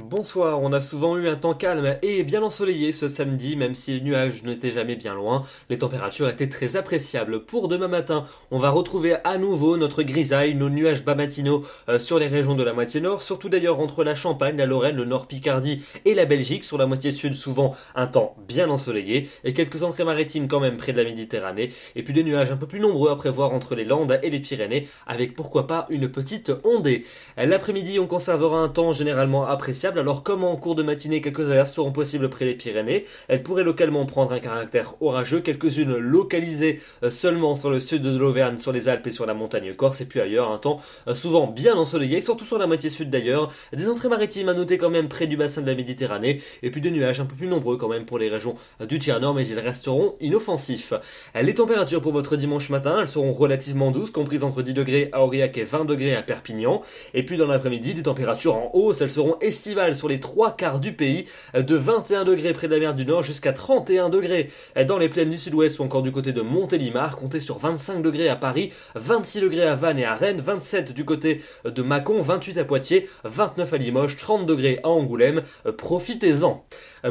Bonsoir, on a souvent eu un temps calme et bien ensoleillé ce samedi, même si les nuages n'étaient jamais bien loin, les températures étaient très appréciables. Pour demain matin, on va retrouver à nouveau notre grisaille, nos nuages bas matinaux euh, sur les régions de la moitié nord, surtout d'ailleurs entre la Champagne, la Lorraine, le nord Picardie et la Belgique, sur la moitié sud souvent un temps bien ensoleillé, et quelques entrées maritimes quand même près de la Méditerranée, et puis des nuages un peu plus nombreux à prévoir entre les Landes et les Pyrénées, avec pourquoi pas une petite ondée. L'après-midi, on conservera un temps généralement appréciable alors comment en cours de matinée quelques averses seront possibles près des Pyrénées, elles pourraient localement prendre un caractère orageux, quelques-unes localisées euh, seulement sur le sud de l'Auvergne, sur les Alpes et sur la montagne corse, et puis ailleurs un temps euh, souvent bien ensoleillé, surtout sur la moitié sud d'ailleurs, des entrées maritimes à noter quand même près du bassin de la Méditerranée, et puis des nuages un peu plus nombreux quand même pour les régions euh, du tiers nord, mais ils resteront inoffensifs. Les températures pour votre dimanche matin, elles seront relativement douces, comprises entre 10 degrés à Aurillac et 20 degrés à Perpignan, et puis dans l'après-midi, des températures en hausse, elles seront estimées sur les trois quarts du pays, euh, de 21 degrés près de la mer du Nord jusqu'à 31 degrés euh, dans les plaines du Sud-Ouest ou encore du côté de Montélimar, comptez sur 25 degrés à Paris, 26 degrés à Vannes et à Rennes, 27 du côté euh, de Mâcon, 28 à Poitiers, 29 à Limoges, 30 degrés à Angoulême, profitez-en.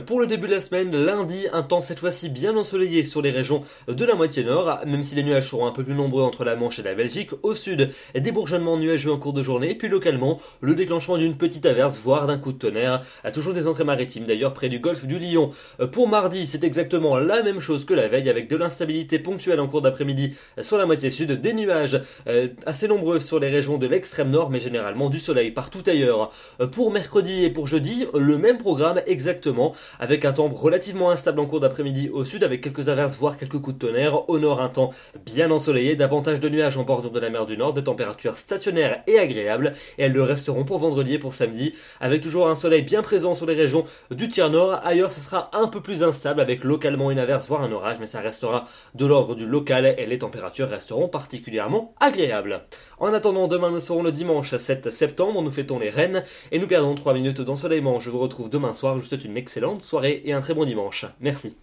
Pour le début de la semaine, lundi, un temps cette fois-ci bien ensoleillé sur les régions de la moitié nord, ah, même si les nuages seront un peu plus nombreux entre la Manche et la Belgique, au sud, des bourgeonnements nuageux en cours de journée, puis localement, le déclenchement d'une petite averse, voire d'un coup tonnerre a toujours des entrées maritimes, d'ailleurs près du golfe du Lion. Euh, pour mardi, c'est exactement la même chose que la veille, avec de l'instabilité ponctuelle en cours d'après-midi sur la moitié sud, des nuages euh, assez nombreux sur les régions de l'extrême nord, mais généralement du soleil partout ailleurs. Euh, pour mercredi et pour jeudi, le même programme exactement, avec un temps relativement instable en cours d'après-midi au sud, avec quelques averses, voire quelques coups de tonnerre. Au nord, un temps bien ensoleillé, davantage de nuages en bordure de la mer du Nord, des températures stationnaires et agréables, et elles le resteront pour vendredi et pour samedi, avec toujours un soleil bien présent sur les régions du tiers nord. Ailleurs, ce sera un peu plus instable avec localement une averse, voire un orage, mais ça restera de l'ordre du local et les températures resteront particulièrement agréables. En attendant, demain nous serons le dimanche 7 septembre, nous fêtons les rennes et nous perdons 3 minutes d'ensoleillement. Je vous retrouve demain soir, je vous souhaite une excellente soirée et un très bon dimanche. Merci.